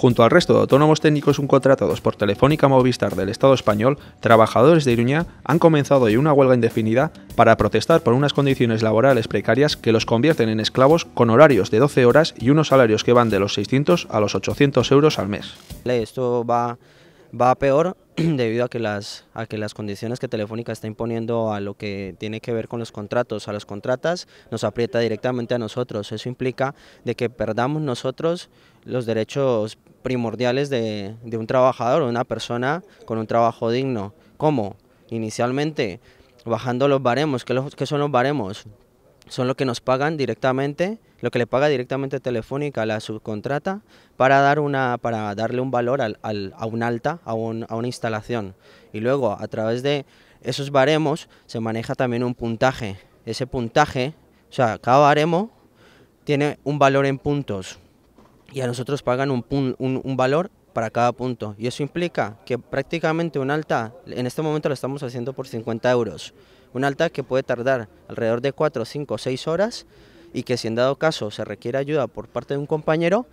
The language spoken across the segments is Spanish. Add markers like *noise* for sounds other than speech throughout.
Junto al resto de autónomos técnicos Uncontratados por Telefónica Movistar del Estado español, trabajadores de Iruña han comenzado hoy una huelga indefinida para protestar por unas condiciones laborales precarias que los convierten en esclavos con horarios de 12 horas y unos salarios que van de los 600 a los 800 euros al mes. Esto va, va peor *clears throat* debido a que las a que las condiciones que Telefónica está imponiendo a lo que tiene que ver con los contratos, a las contratas, nos aprieta directamente a nosotros. Eso implica de que perdamos nosotros los derechos primordiales de, un trabajador o una persona con un trabajo digno. ¿Cómo? Inicialmente, bajando los baremos. los, qué son los baremos? son lo que nos pagan directamente, lo que le paga directamente Telefónica a la subcontrata para, dar una, para darle un valor al, al, a un alta, a, a una instalación. Y luego, a través de esos baremos, se maneja también un puntaje. Ese puntaje, o sea, cada baremo tiene un valor en puntos y a nosotros pagan un, un, un valor para cada punto. Y eso implica que prácticamente un alta, en este momento lo estamos haciendo por 50 euros. Un alta que puede tardar alrededor de 4, 5, 6 horas y que si en dado caso se requiere ayuda por parte de un compañero,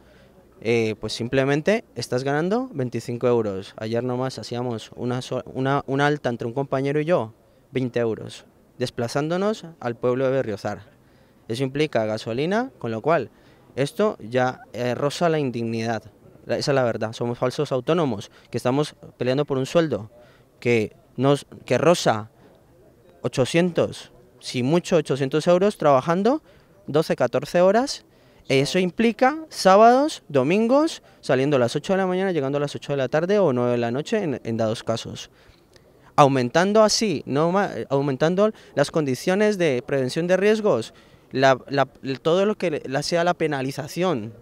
eh, pues simplemente estás ganando 25 euros. Ayer nomás hacíamos una, una, alta entre un compañero y yo, 20 euros, desplazándonos al pueblo de Berriozar. Eso implica gasolina, con lo cual esto ya rosa eh, roza la indignidad. Esa es la verdad. Somos falsos autónomos que estamos peleando por un sueldo que, nos, que roza 800, si mucho 800 euros trabajando 12, 14 horas. Eso implica sábados, domingos, saliendo a las 8 de la mañana, llegando a las 8 de la tarde o 9 de la noche en, dados casos. Aumentando así, no aumentando las condiciones de prevención de riesgos, la, todo lo que sea la penalización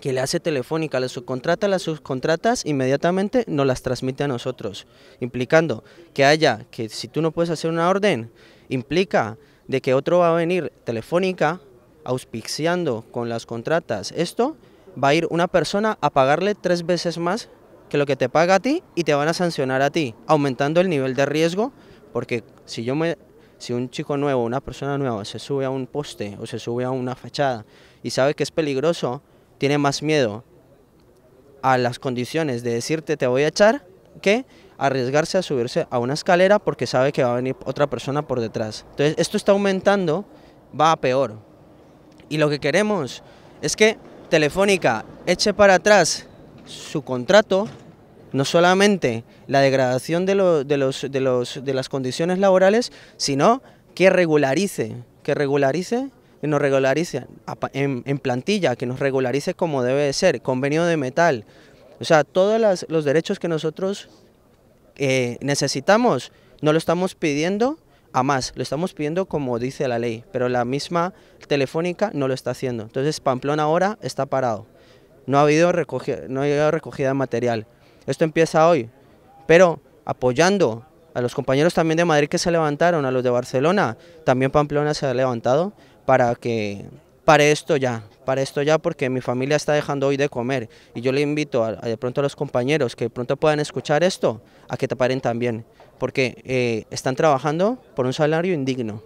que le hace Telefónica, le subcontrata, las subcontratas, inmediatamente nos las transmite a nosotros, implicando que haya, que si tú no puedes hacer una orden, implica de que otro va a venir Telefónica auspiciando con las contratas esto, va a ir una persona a pagarle tres veces más que lo que te paga a ti y te van a sancionar a ti, aumentando el nivel de riesgo, porque si yo me si un chico nuevo, una persona nueva se sube a un poste o se sube a una fachada y sabe que es peligroso, tiene más miedo a las condiciones de decirte te voy a echar que arriesgarse a subirse a una escalera porque sabe que va a venir otra persona por detrás. Entonces esto está aumentando, va a peor. Y lo que queremos es que Telefónica eche para atrás su contrato, no solamente la degradación de, de, los, de las condiciones laborales, sino que regularice, que regularice que nos regularice en, plantilla, que nos regularice como debe de ser, convenio de metal, o sea, todos los derechos que nosotros eh, necesitamos, no lo estamos pidiendo a más, lo estamos pidiendo como dice la ley, pero la misma telefónica no lo está haciendo. Entonces Pamplona ahora está parado, no ha habido no ha habido recogida de material. Esto empieza hoy, pero apoyando a los compañeros también de Madrid que se levantaron, a los de Barcelona, también Pamplona se ha levantado, para que pare esto ya, para esto ya porque mi familia está dejando hoy de comer y yo le invito a, de pronto a los compañeros que de pronto puedan escuchar esto a que te paren también porque eh, están trabajando por un salario indigno.